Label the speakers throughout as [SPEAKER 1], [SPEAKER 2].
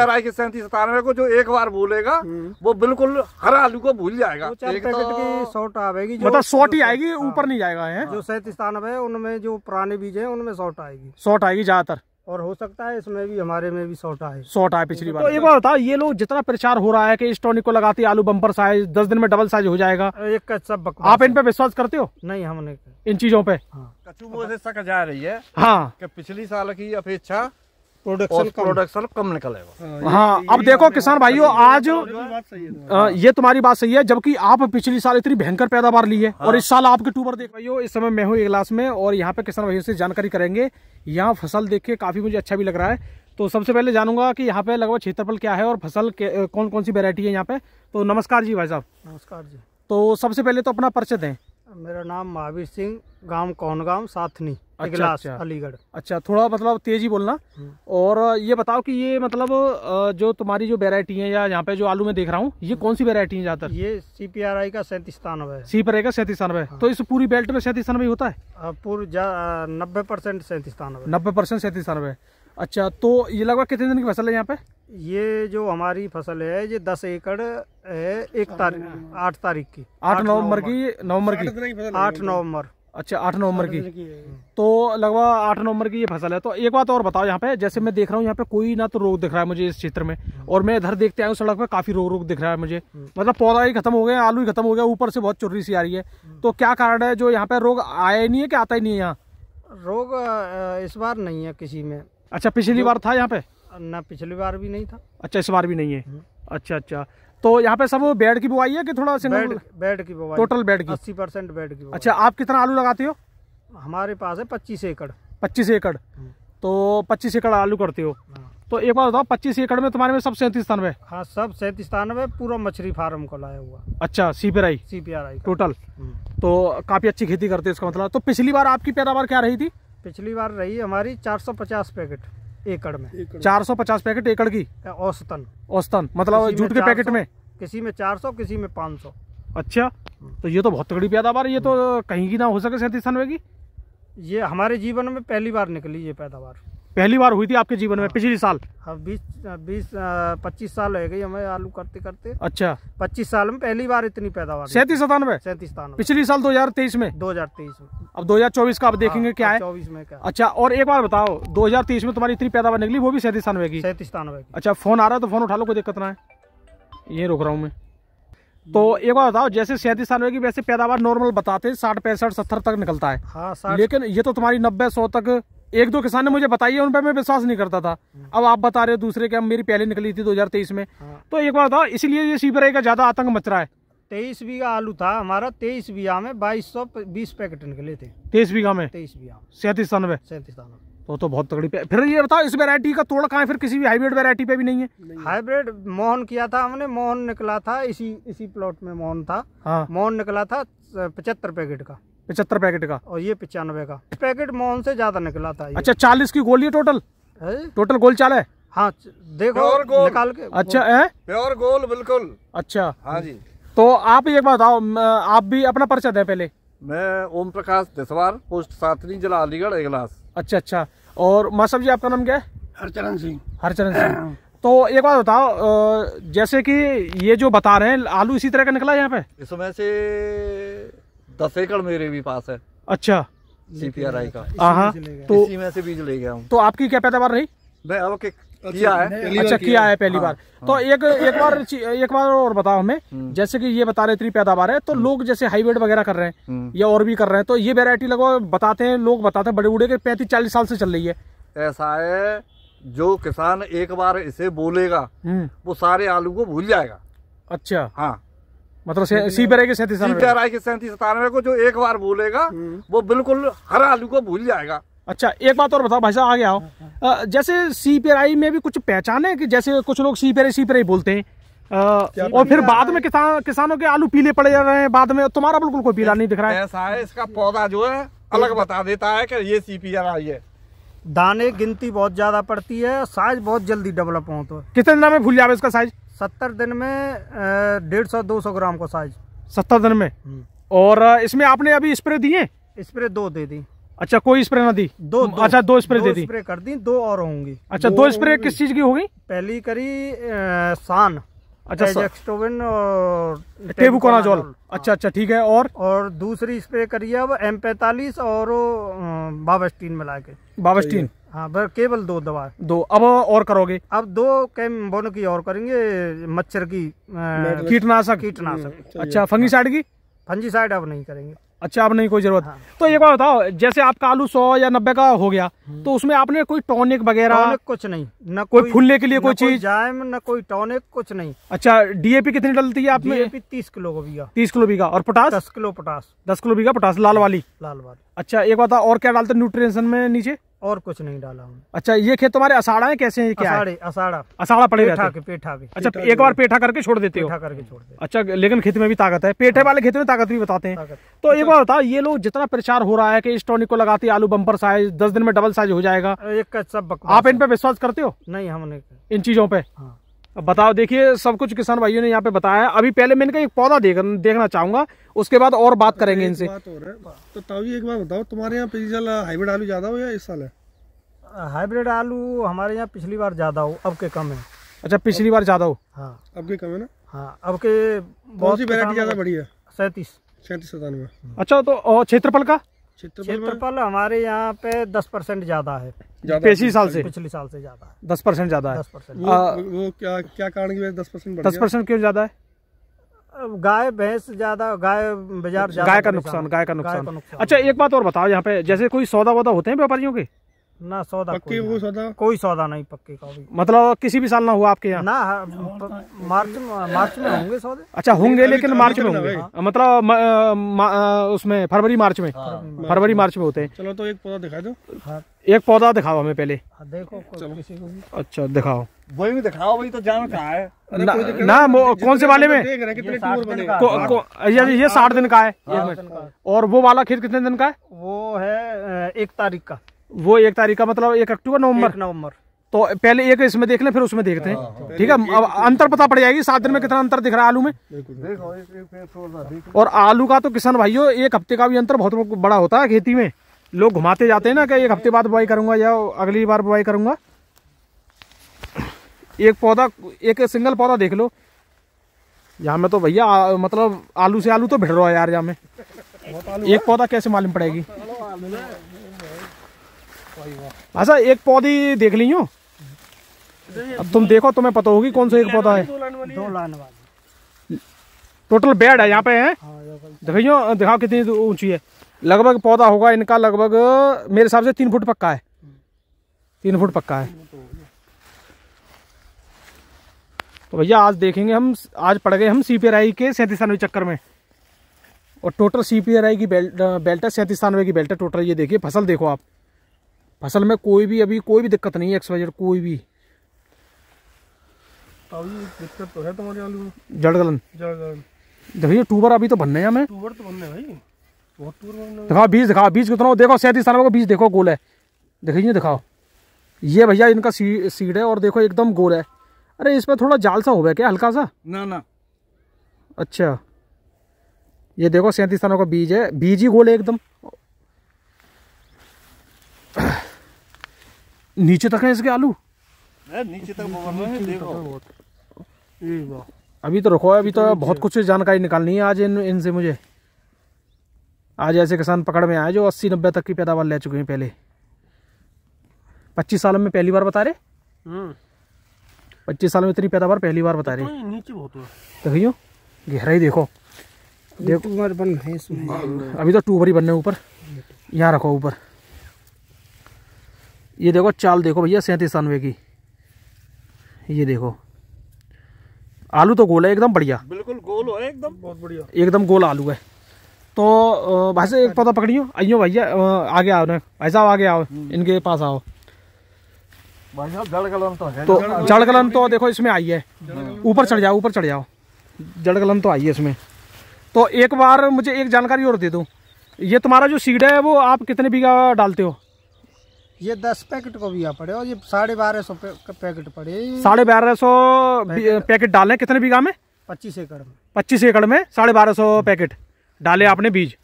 [SPEAKER 1] गहराई के सैंतीस सतानवे को जो एक बार भूलेगा हम्म। वो बिल्कुल हर आलू को भूल जाएगा शॉर्ट तो-
[SPEAKER 2] मतलब आएगी मतलब शॉर्ट
[SPEAKER 3] ही आएगी ऊपर नहीं जाएगा
[SPEAKER 2] जो सैंतीस सतानवे उनमें जो पुराने बीज है उनमें शॉर्ट आएगी
[SPEAKER 3] शॉर्ट आएगी ज्यादातर
[SPEAKER 2] और हो सकता है इसमें भी हमारे में भी शॉर्ट आए
[SPEAKER 3] शॉर्ट आए पिछली तो बार तो एक बार बताओ ये लोग जितना प्रचार हो रहा है कि इस टॉनिक को लगाती आलू बम्पर साइज दस दिन में डबल साइज हो जाएगा
[SPEAKER 2] एक सब आप इन
[SPEAKER 3] पे विश्वास करते हो नहीं हमने इन चीजों पे हाँ।
[SPEAKER 2] कचुओं से
[SPEAKER 1] जा रही है हाँ कि पिछली साल की अपेक्षा प्रोडक्शन प्रोडक्शन कम निकलेगा
[SPEAKER 3] हाँ, हाँ अब देखो किसान भाइयों आज ये तुम्हारी बात सही है जबकि आप पिछली साल इतनी भयंकर पैदावार ली है और हाँ। इस साल आपके टूबर देख भाइयों इस समय मैं हूँ इलास में और यहाँ पे किसान भाइयों से जानकारी करेंगे यहाँ फसल देख के काफी मुझे अच्छा भी लग रहा है तो सबसे पहले जानूंगा कि यहाँ पे लगभग क्षेत्रफल क्या है और फसल कौन कौन सी वेरायटी है यहाँ पे तो नमस्कार जी भाई साहब नमस्कार जी तो सबसे पहले तो अपना परिचय दें
[SPEAKER 2] मेरा नाम महावीर सिंह गांव कौन गांव साथनी अच्छा अच्छा अलीगढ़
[SPEAKER 3] अच्छा थोड़ा मतलब तेजी बोलना हम्म। और ये बताओ कि ये मतलब जो तुम्हारी जो वेरायटी है या यहाँ पे जो आलू में देख रहा हूँ ये कौन सी वेरायटी है ज्यादातर ये
[SPEAKER 2] सी का
[SPEAKER 3] सैंतीस तानवे का सैंतीस तानवे हाँ। तो इस पूरी बेल्ट में सैंतीस तानवे होता है नब्बे परसेंट सैंतीस तानवे नब्बे परसेंट सैंतीस तानवे अच्छा तो ये लगभग कितने दिन की फसल है यहाँ पे
[SPEAKER 2] ये जो हमारी फसल है ये दस एकड़ है एक तारीख आठ तारीख की
[SPEAKER 3] आठ नवम्बर की नवम्बर की आठ नवम्बर अच्छा आठ नवंबर की।, तो लगभग आठ नवंबर की ये फसल है तो एक बात और बताओ यहाँ पे जैसे मैं देख रहा हूँ यहाँ पे कोई ना तो रोग दिख रहा है मुझे इस क्षेत्र में और मैं इधर देखते आया हूँ सड़क पे काफी रोग रोग दिख रहा है मुझे मतलब पौधा ही खत्म हो गया आलू ही खत्म हो गया ऊपर से बहुत चुर्री सी आ रही है तो क्या कारण है जो यहाँ पे रोग आया नहीं है कि आता ही नहीं है यहाँ
[SPEAKER 2] रोग इस बार नहीं है किसी में अच्छा पिछली बार था यहाँ पे ना पिछली बार भी नहीं
[SPEAKER 3] था अच्छा इस बार भी नहीं है हम्म। अच्छा अच्छा तो यहाँ पे सब बेड की बुआई है कि थोड़ा सिंगल
[SPEAKER 2] बेड की बुआई टोटल बेड की अस्सी परसेंट बेड की अच्छा
[SPEAKER 3] आप कितना आलू लगाते हो
[SPEAKER 2] हमारे पास है पच्चीस एकड़
[SPEAKER 3] पच्चीस एकड़ हाँ। तो पच्चीस एकड़ आलू करते हो हाँ। तो एक बार बताओ पच्चीस एकड़ में तुम्हारे में सब सैंतीस तानवे
[SPEAKER 2] हाँ सब सैंतीस तानवे पूरा मछली फार्म को लाया हुआ
[SPEAKER 3] अच्छा C P C P R I total हाँ। तो काफी अच्छी खेती करते हैं इसका मतलब तो पिछली बार आपकी पैदावार क्या रही थी पिछली
[SPEAKER 2] बार रही हमारी चार सौ पचास पैकेट एकड़ में चार सौ
[SPEAKER 3] पचास पैकेट एकड़ की औसतन औसतन मतलब जूट के पैकेट में
[SPEAKER 2] किसी में चार सौ किसी में पाँच सौ
[SPEAKER 3] अच्छा तो ये तो बहुत तगड़ी पैदावार ये तो कहीं की ना हो सके सैंतीस सनवे की ये हमारे जीवन में पहली बार निकली ये पैदावार पहली बार हुई थी आपके जीवन में हाँ। पिछले साल
[SPEAKER 2] हाँ, बीस हाँ, बीस पच्चीस साल रह गई हमें आलू करते करते अच्छा पच्चीस साल में पहली बार इतनी पैदावार सैंतीस
[SPEAKER 3] सतानवे सैंतीस सतानवे पिछली साल 2023 में 2023 में अब 2024 का आप देखेंगे क्या है चौबीस में क्या अच्छा और एक बार बताओ 2023 में तुम्हारी इतनी पैदावार निकली वो भी सैंतीस सतानवे की सैंतीस सतानवे अच्छा फोन आ रहा है तो फोन उठा लो कोई दिक्कत ना है ये रोक रहा हूँ मैं तो एक बार बताओ जैसे सैंतीस सानवे की वैसे पैदावार नॉर्मल बताते साठ पैंसठ सत्तर तक निकलता है लेकिन ये तो तुम्हारी नब्बे सौ तक एक दो किसान ने मुझे बताई है उन पर मैं विश्वास नहीं करता था हम्म। अब आप बता रहे हो दूसरे के अब मेरी पहले निकली थी 2023 में हाँ। तो एक बार बताओ इसलिए ये सीपराई का ज्यादा आतंक मच रहा है
[SPEAKER 2] तेईस बीघा आलू था हमारा तेईस बीघा में बाईस सौ बीस पैकेट निकले थे
[SPEAKER 3] तेईस बीघा में तेईस बीघा सैंतीस सौ सैंतीस तो तो बहुत तगड़ी फिर ये बताओ इस वैरायटी का तोड़ कहाँ फिर किसी भी हाइब्रिड वैरायटी पे भी नहीं है
[SPEAKER 2] हाइब्रिड मोहन किया था हमने मोहन निकला था इसी इसी प्लॉट में मोहन था हाँ। मोहन निकला था पचहत्तर पैकेट का
[SPEAKER 3] पचहत्तर पैकेट का
[SPEAKER 2] और ये पचानवे का पैकेट मोहन से ज्यादा निकला था अच्छा
[SPEAKER 3] चालीस की गोली है टोटल टोटल गोल चाल है हाँ देखो गोल निकाल के अच्छा है प्योर गोल बिल्कुल अच्छा हाँ जी तो आप एक बात बताओ आप भी अपना परिचय दें पहले
[SPEAKER 1] मैं ओम प्रकाश देसवार पोस्ट सातनी जिला अलीगढ़
[SPEAKER 3] इगलास अच्छा अच्छा और मास्टर जी आपका नाम क्या है हरचरण सिंह हरचरण सिंह तो एक बात बताओ जैसे कि ये जो बता रहे हैं आलू इसी तरह का निकला है यहाँ पे
[SPEAKER 1] इसमें से दस एकड़ मेरे भी पास है
[SPEAKER 3] अच्छा सीपीआरआई का तो इसी
[SPEAKER 1] में से बीज ले गया हूँ
[SPEAKER 3] तो आपकी क्या पैदावार रही
[SPEAKER 1] किया है अच्छा किया है पहली बार अच्छा, हाँ,
[SPEAKER 3] हाँ। तो एक एक बार एक बार और बताओ हमें हम्म। जैसे कि ये बता रहे इतनी पैदावार है तो हम्म। लोग जैसे हाईब्रिड वगैरह कर रहे हैं हम्म। या और भी कर रहे हैं तो ये वेरायटी लगो बताते हैं लोग बताते हैं बड़े बूढ़े के पैंतीस चालीस साल से चल रही है
[SPEAKER 1] ऐसा है जो किसान एक बार इसे बोलेगा वो सारे आलू को भूल जाएगा
[SPEAKER 3] अच्छा हाँ मतलब सीपीआरआई के सैंतीस के सैंतीस सतानवे को जो एक बार भूलेगा हम्म। वो बिल्कुल हर आलू को भूल जाएगा अच्छा एक बात और बताओ भाई साहब आ गया हो जैसे सी सीपीआरआई में भी कुछ पहचान है कि जैसे कुछ लोग सी सी पे बोलते हैं और फिर बाद में किसान किसानों के आलू पीले पड़े रहे हैं बाद में तुम्हारा बिल्कुल कोई पीला नहीं दिख रहा है ऐसा
[SPEAKER 1] है इसका पौधा जो है अलग बता देता है कि ये
[SPEAKER 2] आई है दाने गिनती बहुत ज्यादा पड़ती है साइज बहुत जल्दी डेवलप हो तो कितने
[SPEAKER 3] दिन में भूल जाए इसका साइज सत्तर दिन में डेढ़ सौ दो सौ ग्राम का साइज सत्तर दिन में हम्म। और इसमें आपने अभी स्प्रे दिए
[SPEAKER 2] स्प्रे दो दे दी
[SPEAKER 3] अच्छा कोई स्प्रे ना दी दो, दो अच्छा दो स्प्रे दे दी
[SPEAKER 2] स्प्रे कर दी दो और होंगी अच्छा दो, दो स्प्रे किस चीज की होगी पहली करी आ, सान अच्छा एक्सटोविन और टेबुकोनाजोल हाँ। अच्छा
[SPEAKER 3] अच्छा ठीक है और
[SPEAKER 2] और दूसरी स्प्रे करी है अब एम पैतालीस और बाबस्टीन मिला के बाबस्टीन हाँ बस केवल दो दवा
[SPEAKER 3] दो अब और करोगे अब दो कैम
[SPEAKER 2] बोनो की और करेंगे मच्छर की कीटनाशक कीटनाशक हम्म, अच्छा
[SPEAKER 3] साइड की फंजी साइड अब नहीं करेंगे अच्छा अब नहीं कोई जरूरत हाँ। तो एक बार बताओ जैसे आपका आलू सौ या नब्बे का हो गया हम्म। तो उसमें आपने कोई टॉनिक वगैरह
[SPEAKER 2] कुछ नहीं ना कोई, कोई फूलने के लिए कोई चीज न कोई टॉनिक कुछ नहीं
[SPEAKER 3] अच्छा डीएपी कितनी डलती है आपने डीएपी
[SPEAKER 2] तीस किलो बीघा
[SPEAKER 3] तीस किलो बीघा और पोटास दस किलो पोटास दस किलो बीघा पोटास लाल वाली लाल वाली अच्छा एक बात और क्या डालते न्यूट्रिशन में नीचे
[SPEAKER 2] और कुछ नहीं डाला हूँ
[SPEAKER 3] अच्छा ये खेत तुम्हारे असाड़ा है कैसे है क्या असाड़े
[SPEAKER 2] असाड़ा असाड़ा पड़े पेठा के
[SPEAKER 3] पेठा के अच्छा पेठा एक बार पेठा करके छोड़ देते हो करके छोड़ देते अच्छा लेकिन खेत में भी ताकत है पेठे हाँ। वाले खेत में ताकत भी बताते हैं तो एक बार बताओ ये लोग जितना प्रचार हो रहा है की इस टॉनिक को लगाते आलू बम्पर साइज दस दिन में डबल साइज हो जाएगा
[SPEAKER 2] आप इन
[SPEAKER 3] पे विश्वास करते हो नहीं हमने इन चीजों पे हाँ अब बताओ देखिए सब कुछ किसान भाइयों ने यहाँ पे बताया अभी पहले मैंने कहा एक पौधा देख, देखना चाहूंगा उसके बाद और बात करेंगे इनसे
[SPEAKER 2] तो तभी एक बात बताओ तुम्हारे यहाँ पिछली साल हाइब्रिड आलू ज्यादा हो या इस साल है हाइब्रिड आलू हमारे यहाँ पिछली बार ज्यादा हो अब के कम है
[SPEAKER 3] अच्छा पिछली बार ज्यादा हो हाँ
[SPEAKER 2] अब के कम है ना हाँ अब के बहुत सी वेरायटी ज्यादा बढ़ी है
[SPEAKER 3] सैतीस सैंतीस सतानवे अच्छा तो क्षेत्रफल का
[SPEAKER 2] क्षेत्रफल हमारे यहाँ पे दस परसेंट ज्यादा है पिछली साल से पिछले साल से ज्यादा
[SPEAKER 3] दस परसेंट ज्यादा है दस परसेंट
[SPEAKER 2] वो, क्या क्या दस परसेंट दस परसेंट
[SPEAKER 3] क्यों ज्यादा है
[SPEAKER 2] गाय भैंस ज्यादा गाय बाजार गाय का नुकसान गाय का नुकसान
[SPEAKER 3] अच्छा एक बात और बताओ यहाँ पे जैसे कोई सौदा वौदा होते हैं व्यापारियों के
[SPEAKER 2] ना सौदा पक्की कोई, सौदा कोई सौदा नहीं पक्की का भी
[SPEAKER 3] मतलब किसी भी साल ना हुआ आपके यहाँ
[SPEAKER 2] ना मार्च मार्च में होंगे सौदे अच्छा होंगे लेकिन मार्च में होंगे हाँ।
[SPEAKER 3] मतलब उसमें फरवरी मार्च में हाँ। फरवरी मार्च में होते हैं चलो तो एक पौधा दिखा दो हाँ। एक पौधा दिखाओ हमें पहले देखो किसी को भी अच्छा दिखाओ वही में दिखाओ वही
[SPEAKER 2] तो जान कहा है ना, ना कौन से वाले तो में ये साठ दिन
[SPEAKER 3] का है और वो वाला खेत कितने दिन का है
[SPEAKER 2] वो है एक तारीख का
[SPEAKER 3] वो एक तारीख का मतलब एक अक्टूबर नवंबर नवंबर तो पहले एक इसमें देख लें फिर उसमें देखते हैं हाँ, हाँ, हाँ। ठीक है अब अंतर पता पड़ जाएगी सात दिन में कितना अंतर दिख रहा है आलू में और आलू का तो किसान भाइयों एक हफ्ते का भी अंतर बहुत बड़ा होता है खेती में लोग घुमाते जाते हैं ना कि एक हफ्ते बाद बुआई करूंगा या अगली बार बुआई करूंगा एक पौधा एक सिंगल पौधा देख लो यहाँ में तो भैया मतलब आलू से आलू तो भिड़ रहा है यार यहाँ में एक पौधा कैसे मालूम पड़ेगी अच्छा एक पौधे देख ली हूँ अब तुम देखो तुम्हें पता होगी कौन सा एक पौधा है दो टोटल बेड है यहाँ पे है हाँ, देखियो दिखाओ कितनी ऊंची है लगभग पौधा होगा इनका लगभग मेरे हिसाब से तीन फुट पक्का है तीन फुट पक्का है तो भैया आज देखेंगे हम आज पड़ गए हम सी के सैंतीसानवे चक्कर में और टोटल सीपीआरआई की बेल्ट बेल्ट है सैंतीसानवे की बेल्ट है टोटल ये देखिए फसल देखो आप फसल में कोई भी अभी कोई भी दिक्कत नहीं है एक्सवाइजेड कोई भी
[SPEAKER 2] तो दिक्कत तो है तुम्हारे आलू में
[SPEAKER 3] जड़ गलन जड़ गलन देखिए टूबर अभी तो बनने हैं हमें
[SPEAKER 2] टूबर तो बनने भाई
[SPEAKER 3] दिखाओ बीज दिखाओ बीज कितना देखो सैंतीस साल का बीज देखो गोल है देखिए दिखाओ ये भैया इनका सी, सीड है और देखो एकदम गोल है अरे इस पर थोड़ा जाल सा हो गया क्या हल्का सा ना ना अच्छा ये देखो सैंतीस दानों का बीज है बीज ही गोल है एकदम नीचे तक है इसके आलू
[SPEAKER 1] नीचे तक देखो
[SPEAKER 3] अभी तो रखो अभी तो बहुत कुछ जानकारी निकालनी है आज इन इनसे मुझे आज ऐसे किसान पकड़ में आए जो अस्सी नब्बे तक की पैदावार ले चुके हैं पहले पच्चीस साल में पहली बार बता रहे हम्म। पच्चीस साल में इतनी पैदावार पहली बार बता रहे तो नीचे बहुत तो गहराई देखो देखो बन अभी तो टूबर ही बनने ऊपर यहाँ रखो ऊपर ये देखो चाल देखो भैया सैंतीसानवे की ये देखो आलू तो गोल है एकदम बढ़िया
[SPEAKER 1] बिल्कुल गोल हो एकदम बहुत बढ़िया
[SPEAKER 3] एकदम गोल आलू है तो भाई साहब एक पौधा पकड़ियो आइयो भैया आगे आओ ना भाई साहब आगे आओ हम्म। इनके पास आओ
[SPEAKER 1] भाई तो है तो जड़ गलन
[SPEAKER 3] तो देखो इसमें आई है तो ऊपर चढ़ जाओ ऊपर चढ़ जाओ जड़ गलन तो आई है इसमें तो एक बार मुझे एक जानकारी और दे दो ये तुम्हारा जो सीड है वो आप कितने बीघा डालते हो
[SPEAKER 2] ये दस पैकेट को भी पड़े और ये साढ़े बारह सौ पैकेट पड़े साढ़े
[SPEAKER 3] बारह सौ पैकेट डाले कितने बीघा में पच्चीस एकड़ में पच्चीस एकड़ में साढ़े बारह सौ पैकेट डाले आपने बीज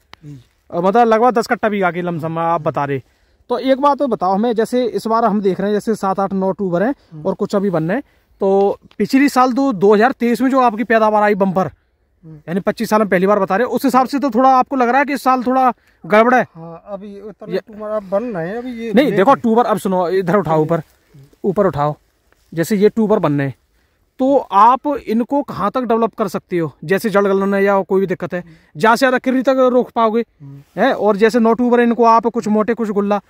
[SPEAKER 3] मतलब लगभग दस कट्टा बीघा के लमसम आप बता रहे तो एक बात तो बताओ हमें जैसे इस बार हम देख रहे हैं जैसे सात आठ नौ अक्टूबर है हम्म। और कुछ अभी बन रहे हैं तो पिछली साल तो 2023 में जो आपकी पैदावार आई बम्पर यानी पच्चीस साल में पहली बार बता रहे उस हिसाब से तो थोड़ा आपको लग रहा है कि इस साल थोड़ा गड़बड़ है
[SPEAKER 2] हाँ, अभी ट्यूबर बन रहे हैं अभी ये नहीं देखो
[SPEAKER 3] ट्यूबर अब सुनो इधर उठाओ ऊपर ऊपर उठाओ जैसे ये ट्यूबर बन रहे तो आप इनको कहाँ तक डेवलप कर सकते हो जैसे जड़ गलन है या कोई भी दिक्कत है जहाँ से ज़्यादा किरी तक रोक पाओगे हम्म। है और जैसे नौ ट्यूबर इनको आप कुछ मोटे कुछ गुल्ला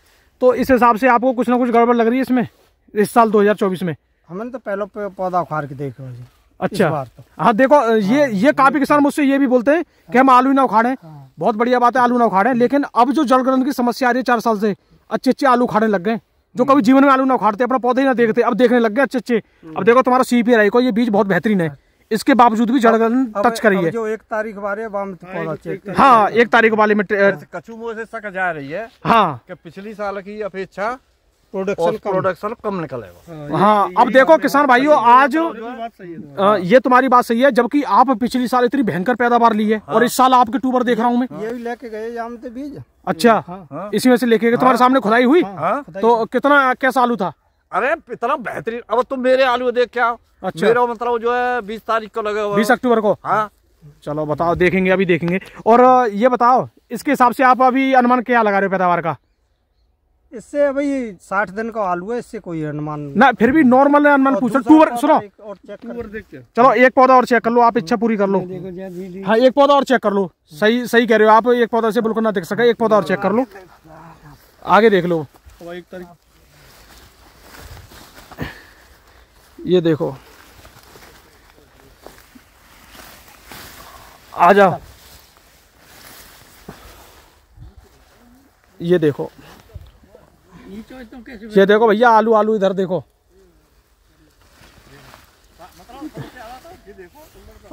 [SPEAKER 3] तो इस हिसाब से आपको कुछ ना कुछ गड़बड़ लग रही है इसमें इस साल 2024 में
[SPEAKER 2] हमने तो पहले पौधा उखाड़
[SPEAKER 3] के देखा अच्छा तो। हाँ देखो हाँ, ये हाँ, ये काफी किसान तो- मुझसे ये भी बोलते हैं कि हम आलू ना उखाड़े हाँ। बहुत बढ़िया बात है आलू ना उखाड़े लेकिन अब जो जलग्रहण की समस्या आ रही है चार साल से अच्छे अच्छे आलू उखाड़ने लग गए जो हम्म। कभी जीवन में आलू ना उखाड़ते अपना पौधे ही ना देखते अब देखने लग गए अच्छे अच्छे अब हम्म। देखो तुम्हारा सी सीपीआई को ये बीज बहुत बेहतरीन है इसके बावजूद भी जलग्रहण टच करी है जो
[SPEAKER 2] एक तारीख वाले
[SPEAKER 3] हाँ एक तारीख वाले में कचू
[SPEAKER 1] से शक जा रही है हाँ कि साल की अपेक्षा
[SPEAKER 3] प्रोडक्शन
[SPEAKER 1] कम निकलेगा हाँ, हाँ अब देखो किसान भाइयों आज
[SPEAKER 3] आ, ये तुम्हारी बात सही है जबकि आप पिछली साल इतनी भयंकर पैदावार ली है और हाँ। इस साल आपके टूबर देख रहा हूँ मैं
[SPEAKER 2] ये भी लेके गए जाम तो बीज
[SPEAKER 3] अच्छा हाँ। इसी में से लेके गए तुम्हारे सामने खुदाई हुई तो कितना कैसा आलू था
[SPEAKER 1] अरे इतना बेहतरीन अब तुम मेरे आलू देख क्या अच्छा मेरा मतलब जो है बीस तारीख को लगे बीस
[SPEAKER 3] अक्टूबर को चलो बताओ देखेंगे अभी देखेंगे और ये बताओ इसके हिसाब से आप अभी अनुमान क्या लगा रहे हो पैदावार का
[SPEAKER 2] इससे भाई साठ दिन का आलू है इससे कोई अनुमान ना फिर
[SPEAKER 3] भी नॉर्मल अनुमान पूछ सुनो
[SPEAKER 2] और चलो
[SPEAKER 3] एक पौधा और चेक कर लो आप इच्छा पूरी कर लो हाँ एक पौधा और चेक कर लो सही सही कह रहे हो आप एक पौधा से बिल्कुल ना देख सके एक पौधा और चेक कर लो आगे देख लो तो ये देखो आ जाओ ये देखो
[SPEAKER 2] ये देखो
[SPEAKER 3] भैया आलू आलू इधर देखो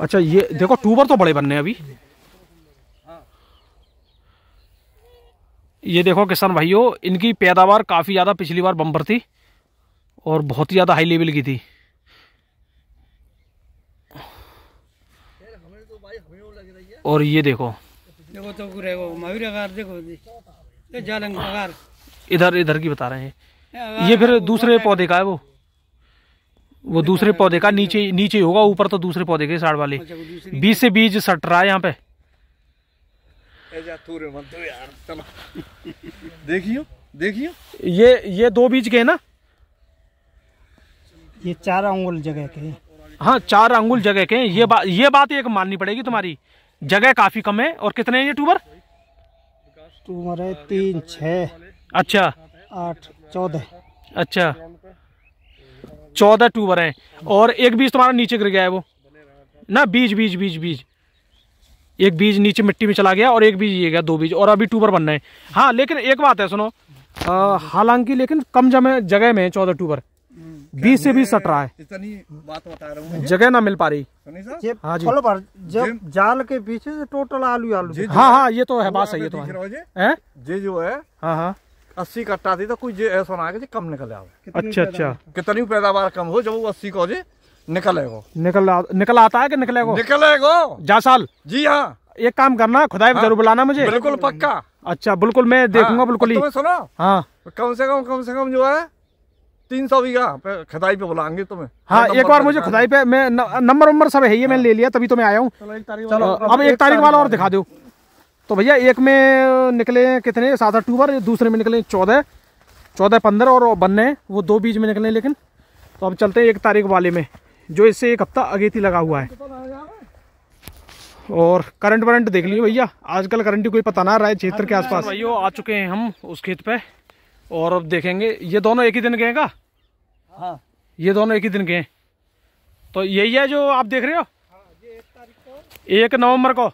[SPEAKER 3] अच्छा ये देखो टूबर तो बड़े बनने अभी ये देखो किसान भाइयों इनकी पैदावार काफ़ी ज़्यादा पिछली बार बम्पर थी और बहुत ही ज़्यादा हाई लेवल की थी और ये देखो
[SPEAKER 2] देखो तो देखो
[SPEAKER 3] इधर इधर की बता रहे हैं ये फिर दूसरे पौधे का है वो वो दूसरे पौधे का नीचे नीचे होगा ऊपर तो दूसरे पौधे के साड़ वाले अच्छा, बीज से बीज सट रहा है यहाँ पे
[SPEAKER 1] देखियो देखियो
[SPEAKER 2] ये ये दो बीज के है ना ये चार अंगुल जगह के
[SPEAKER 3] हाँ चार अंगुल जगह के ये बात ये बात एक माननी पड़ेगी तुम्हारी जगह काफी कम है और कितने हैं ये टूबर टूबर है तीन छः अच्छा आठ चौदह अच्छा चौदह टूबर हैं और एक बीज तुम्हारा नीचे गिर गया है वो ना बीज बीज बीज बीज एक बीज नीचे मिट्टी में चला गया और एक बीज ये गया दो बीज और अभी टूबर बनना है हाँ लेकिन एक बात है सुनो हालांकि लेकिन कम जमे जगह में चौदह टूबर बीस से बीस सट रहा है
[SPEAKER 2] इतनी बात बता रहा
[SPEAKER 3] हूँ जगह ना मिल पा रही
[SPEAKER 2] हाँ जी पर जब जाल के पीछे से टोटल आलू
[SPEAKER 1] आलू हाँ हाँ ये तो है बात सही है तो है जे जो है हाँ हाँ अस्सी कट्टा थी तो कुछ ऐसा ना कि कम निकल आवे अच्छा अच्छा कितनी पैदावार कम हो जब वो अस्सी को जे
[SPEAKER 3] निकलेगो निकल निकल आता है कि निकलेगो निकलेगो जा साल जी हाँ एक काम करना खुदाई हाँ। जरूर बुलाना मुझे बिल्कुल पक्का अच्छा बिल्कुल मैं देखूंगा हाँ। बिल्कुल ही तो सुनो हाँ
[SPEAKER 1] कम से कम कम से कम जो है तीन सौ बीघा खुदाई पे बुलाएंगे तुम्हें हाँ एक बार मुझे खुदाई
[SPEAKER 3] पे मैं नंबर वंबर सब है ये मैंने हाँ। ले लिया तभी तो मैं आया हूँ चलो अब एक तारीख वाला और दिखा दो तो भैया एक में निकले कितने सात अक्टूबर दूसरे में निकले चौदह चौदह पंद्रह और बनने वो दो बीज में निकले लेकिन तो अब चलते हैं एक तारीख वाले में जो इससे एक हफ्ता अगेती लगा हुआ है और करंट वरंट देख लीजिए भैया आजकल करंट कोई पता ना रहा है क्षेत्र के आसपास भैया आ चुके हैं हम उस खेत पे और अब देखेंगे ये दोनों एक ही दिन के का हाँ ये दोनों एक ही दिन गए हैं तो यही है जो आप देख रहे हो हाँ, एक, एक नवंबर को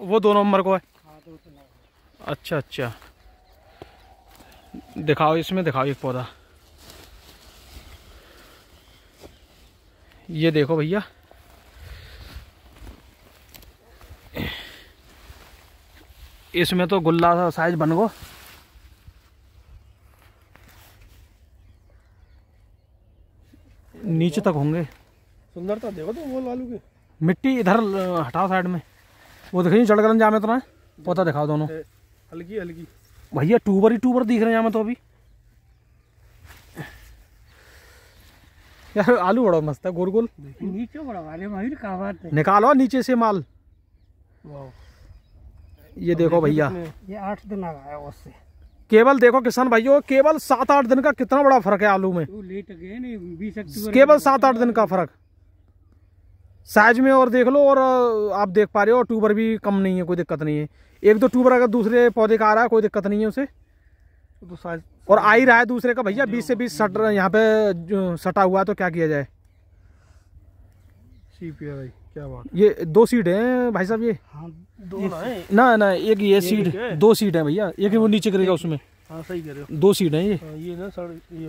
[SPEAKER 3] वो दो नंबर को है हाँ, अच्छा अच्छा दिखाओ इसमें दिखाओ एक पौधा ये देखो भैया इसमें तो गुल्ला सा साइज बन गो नीचे तक होंगे सुंदरता देखो तो वो लालू के मिट्टी इधर हटाओ साइड में वो देखिए जड़ गलन जामे तो ना तो दिखाओ दोनों हल्की हल्की भैया टूबर ही टूबर दिख रहे हैं जामे तो अभी यार आलू बड़ा मस्त है गोल गोल
[SPEAKER 2] नीचे बड़ा बात है निकालो
[SPEAKER 3] नीचे से माल ये देखो भैया
[SPEAKER 2] ये आठ दिन आ उससे
[SPEAKER 3] केवल देखो किसान भाइयों केवल सात आठ दिन का कितना बड़ा फर्क है आलू में
[SPEAKER 2] लेट गए केवल सात आठ
[SPEAKER 3] दिन का फर्क साइज में और देख लो और आप देख पा रहे हो और ट्यूबर भी कम नहीं है कोई दिक्कत नहीं है एक दो ट्यूबर अगर दूसरे पौधे का आ रहा है कोई दिक्कत नहीं है उसे तो साइज और आ ही रहा है दूसरे का भैया बीस से बीस सट यहाँ पे सटा हुआ है तो क्या किया जाए
[SPEAKER 2] सीट है भाई क्या बात
[SPEAKER 3] ये दो सीट है भाई साहब ये हाँ, दो ना, ना एक ये, सीट दो सीट है भैया एक वो हाँ, नीचे करेगा उसमें हाँ, सही कह रहे हो दो सीट है ये
[SPEAKER 2] हाँ, ये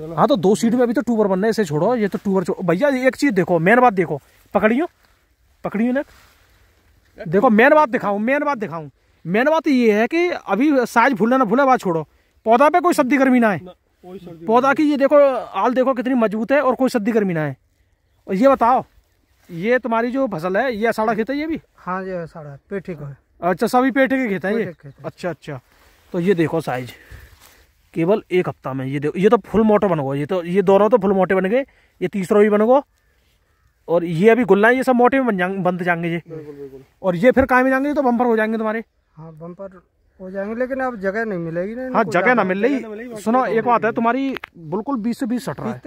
[SPEAKER 2] ना हाँ तो दो
[SPEAKER 3] सीट में अभी तो टूबर बनना है इसे छोड़ो ये तो टूबर छोड़ो भैया एक चीज़ देखो मेन बात देखो पकड़ियो पकड़ी यूनिट देखो मेन बात दिखाऊँ मेन बात दिखाऊँ मेन बात ये है कि अभी साइज भूलना ना भूला बात छोड़ो पौधा पे कोई सर्दी गर्मी ना है पौधा की ये देखो आल देखो कितनी मजबूत है और कोई सर्दी गर्मी ना है और ये बताओ ये तुम्हारी जो फसल है ये असाड़ा खेत है ये भी हाँ ये असाड़ा पेठे का अच्छा सभी पेठे के खेत है ये अच्छा अच्छा तो ये देखो साइज केवल एक हफ्ता में ये देखो ये तो फुल मोटो बन गया ये तो ये दोनों तो फुल मोटे बन गए ये तीसरा भी बन गया और ये अभी गुल्ला है ये सब मोटे में बन जाएंगे बंद जाएंगे ये और ये फिर काम में जाएंगे तो बम्पर हो जाएंगे तुम्हारे
[SPEAKER 2] हाँ बम्पर हो जाएंगे लेकिन अब जगह नहीं मिलेगी ना हाँ जगह ना मिल रही सुनो एक
[SPEAKER 3] बात है तुम्हारी बिल्कुल बीस से बीस सट रहा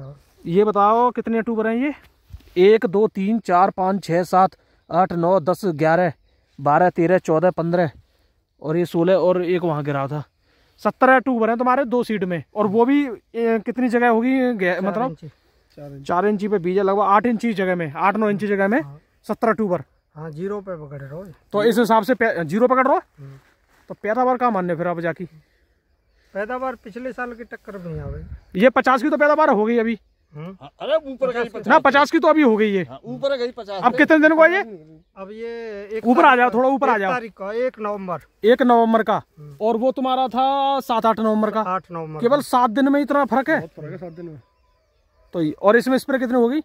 [SPEAKER 3] है ये बताओ कितने ट्यूबर हैं ये एक दो तीन चार पाँच छः सात आठ नौ दस ग्यारह बारह तेरह चौदह पंद्रह और ये सोलह और एक वहाँ गिरा था सत्रह ट्यूबर हैं तुम्हारे दो सीट में और वो भी कितनी जगह होगी मतलब चार इंची पे बीज है आठ इंची जगह में आठ नौ इंची जगह में हाँ। सत्रह अक्टूबर
[SPEAKER 2] हाँ जीरो पे पकड़ रहो
[SPEAKER 3] तो इस हिसाब से जीरो पकड़ रहो हाँ। तो पैदावार कहाँ मान्य फिर आप जाकी
[SPEAKER 2] पैदावार पिछले साल की टक्कर में आवे
[SPEAKER 3] ये पचास की तो पैदावार हो गई अभी
[SPEAKER 2] हाँ। हाँ, अरे ऊपर ना पचास की तो अभी हो गई है ऊपर गई पचास अब कितने दिन को ये अब ये ऊपर आ जाओ थोड़ा ऊपर आ जाओ तारीख
[SPEAKER 3] का एक नवंबर एक नवंबर का और वो तुम्हारा था सात आठ नवंबर का आठ नवंबर केवल सात दिन में इतना फर्क है सात दिन में तो और इसमें स्प्रे कितने हो गई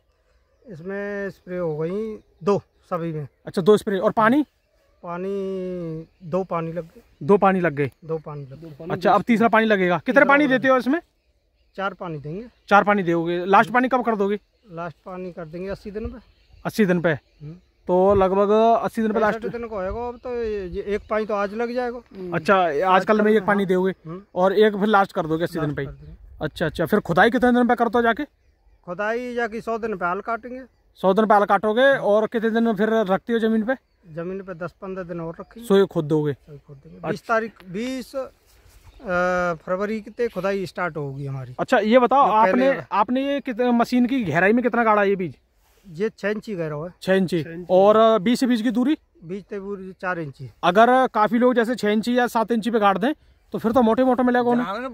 [SPEAKER 3] इसमें स्प्रे हो गई दो सभी में अच्छा दो स्प्रे और पानी
[SPEAKER 2] पानी दो पानी
[SPEAKER 3] लग गए दो पानी लग गए
[SPEAKER 2] दो पानी लग गए अच्छा अब
[SPEAKER 3] तीसरा पानी लगेगा कितने पानी देते हो इसमें
[SPEAKER 2] चार पानी देंगे
[SPEAKER 3] चार पानी दोगे लास्ट पानी कब कर दोगे
[SPEAKER 2] लास्ट पानी कर देंगे अस्सी दिन पे
[SPEAKER 3] अस्सी दिन पे हम्म। तो लगभग अस्सी दिन पे लास्ट दिन
[SPEAKER 2] को होगा अब तो ये एक पानी तो आज लग जाएगा हम्म। अच्छा
[SPEAKER 3] आजकल में एक पानी दोगे हम्म। और एक फिर लास्ट कर दोगे अस्सी दिन पे अच्छा अच्छा फिर खुदाई कितने दिन पे करते हो जाके
[SPEAKER 2] खुदाई या कि सौ दिन पे काटेंगे
[SPEAKER 3] सौ दिन पे काटोगे और कितने दिन में फिर रखती हो जमीन पे
[SPEAKER 2] जमीन पे दस पंद्रह दिन और रखेंगे सो खुद दोगे बीस तारीख बीस फरवरी के खुदाई स्टार्ट होगी हमारी
[SPEAKER 3] अच्छा ये बताओ आपने आपने ये मशीन की गहराई में कितना गाड़ा ये बीज
[SPEAKER 2] ये छह इंची गहरा है
[SPEAKER 3] छह इंची और बीस बीज की दूरी
[SPEAKER 2] बीज से चार इंची
[SPEAKER 3] अगर काफी लोग जैसे छह इंची या सात इंची पे गाड़ दें तो फिर तो मोटे मोटे में उन्हें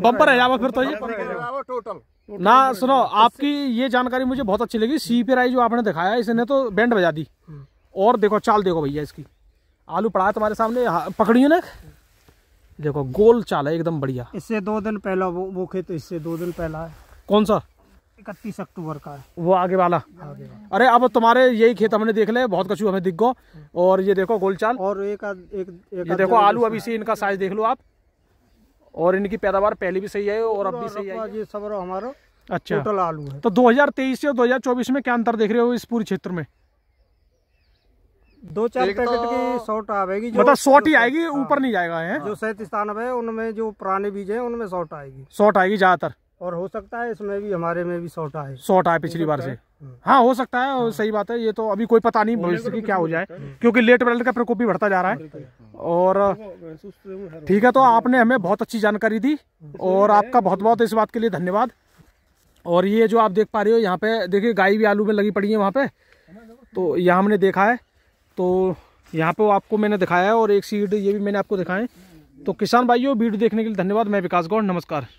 [SPEAKER 3] बम्पर है जावा फिर तो ये
[SPEAKER 1] टोटल
[SPEAKER 3] ना सुनो आपकी ये जानकारी मुझे बहुत अच्छी लगी सी पी आई जो आपने दिखाया इसने तो बैंड बजा दी हम्म। और देखो चाल देखो भैया इसकी आलू पड़ा है तुम्हारे सामने हाँ, पकड़ी ने देखो गोल चाल है एकदम बढ़िया इससे दो दिन पहला वो वो खेत इससे दो दिन पहला है कौन सा
[SPEAKER 2] इकतीस अक्टूबर का
[SPEAKER 3] है वो आगे वाला आगे अरे अब तुम्हारे यही खेत हमने देख ले बहुत कछू हमें दिख गो और ये देखो गोलचाल और एक, एक, एक ये देखो आलू अभी से इनका साइज देख लो आप और इनकी पैदावार पहले भी सही है और अब भी सही है
[SPEAKER 2] ये सब हमारा
[SPEAKER 3] अच्छा टोटल आलू है तो 2023 और 2024 में क्या अंतर देख रहे हो इस पूरे क्षेत्र में
[SPEAKER 2] दो चार तो पैकेट की शॉर्ट आवेगी मतलब शॉर्ट
[SPEAKER 3] ही आएगी हाँ। ऊपर नहीं जाएगा है
[SPEAKER 2] जो सैंतीस उनमें जो पुराने बीज है उनमें शॉर्ट आएगी
[SPEAKER 3] शॉर्ट आएगी ज्यादातर
[SPEAKER 2] और हो सकता है इसमें भी हमारे में भी शॉर्ट आए शॉर्ट आए पिछली बार से हम्म।
[SPEAKER 3] हाँ हो सकता है और हाँ। सही बात है ये तो अभी कोई पता नहीं भविष्य की तो क्या हो जाए क्योंकि लेट ब्लड का प्रकोप भी बढ़ता जा रहा है और तो ठीक है तो आपने हमें बहुत अच्छी जानकारी दी और आपका बहुत बहुत इस बात के लिए धन्यवाद और ये जो आप देख पा रहे हो यहाँ पे देखिए गाय भी आलू में लगी पड़ी है वहाँ पे तो यहाँ हमने देखा है तो यहाँ पे आपको मैंने दिखाया है और एक सीड ये भी मैंने आपको दिखाए तो किसान भाइयों वीडियो देखने के लिए धन्यवाद मैं विकास गौड़ नमस्कार